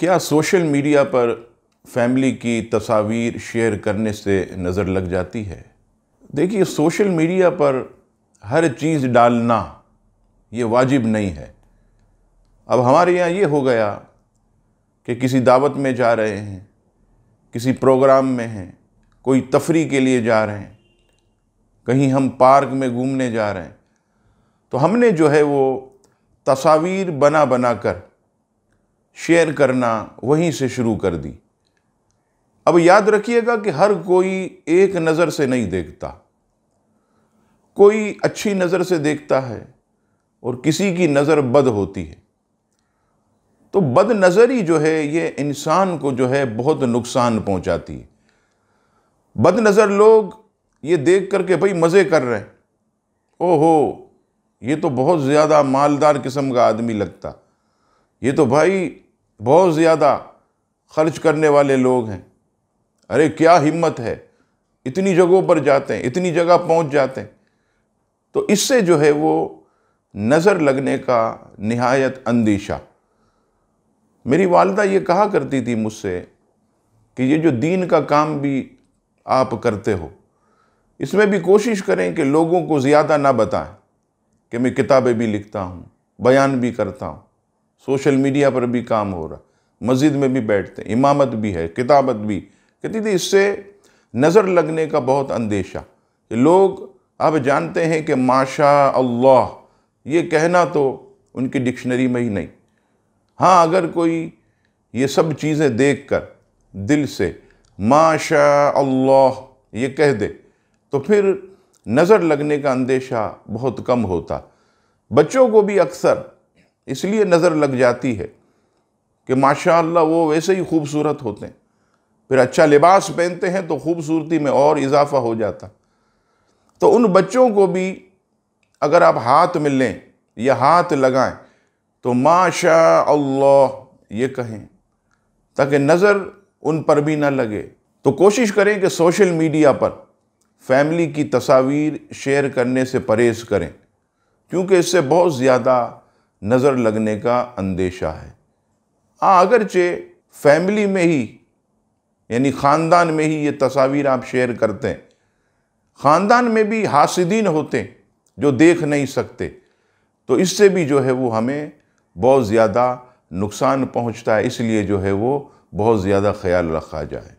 क्या social media पर family की तस्वीर शेयर करने से नज़र लग जाती है देखिए सोशल मीडिया पर हर चीज़ डालना ये वाजिब नहीं है अब हमारे यहाँ ये हो गया कि किसी दावत में जा रहे हैं किसी प्रोग्राम में हैं कोई तफरी के लिए जा रहे हैं कहीं हम पार्क में घूमने जा रहे हैं तो हमने जो है वो तस्वीर बना बना कर शेयर करना वहीं से शुरू कर दी अब याद रखिएगा कि हर कोई एक नज़र से नहीं देखता कोई अच्छी नज़र से देखता है और किसी की नज़र बद होती है तो बद नज़री जो है ये इंसान को जो है बहुत नुकसान पहुंचाती है बद नज़र लोग ये देख करके भाई मज़े कर रहे हैं ओहो ये तो बहुत ज़्यादा मालदार किस्म का आदमी लगता ये तो भाई बहुत ज़्यादा खर्च करने वाले लोग हैं अरे क्या हिम्मत है इतनी जगहों पर जाते हैं इतनी जगह पहुंच जाते हैं तो इससे जो है वो नज़र लगने का नहायत अंदेशा मेरी वालदा ये कहा करती थी मुझसे कि ये जो दीन का काम भी आप करते हो इसमें भी कोशिश करें कि लोगों को ज़्यादा ना बताएं कि मैं किताबें भी लिखता हूँ बयान भी करता हूँ सोशल मीडिया पर भी काम हो रहा मस्जिद में भी बैठते हैं इमामत भी है किताबत भी कहती थी इससे नज़र लगने का बहुत अंदेशा कि लोग अब जानते हैं कि माशा अल्लाह ये कहना तो उनकी डिक्शनरी में ही नहीं हाँ अगर कोई ये सब चीज़ें देख कर दिल से माशा अल्लाह ये कह दे तो फिर नज़र लगने का अंदेशा बहुत कम होता बच्चों को भी अक्सर इसलिए नज़र लग जाती है कि माशा वो वैसे ही खूबसूरत होते हैं फिर अच्छा लिबास पहनते हैं तो खूबसूरती में और इजाफा हो जाता तो उन बच्चों को भी अगर आप हाथ मिल लें या हाथ लगाएं तो माशा अल्लाह ये कहें ताकि नज़र उन पर भी ना लगे तो कोशिश करें कि सोशल मीडिया पर फैमिली की तस्वीर शेयर करने से परहेज़ करें क्योंकि इससे बहुत ज़्यादा नज़र लगने का अंदेशा है हाँ अगरचे फैमिली में ही यानी ख़ानदान में ही ये तस्वीर आप शेयर करते हैं ख़ानदान में भी हासिदीन होते हैं जो देख नहीं सकते तो इससे भी जो है वो हमें बहुत ज़्यादा नुकसान पहुंचता है इसलिए जो है वो बहुत ज़्यादा ख्याल रखा जाए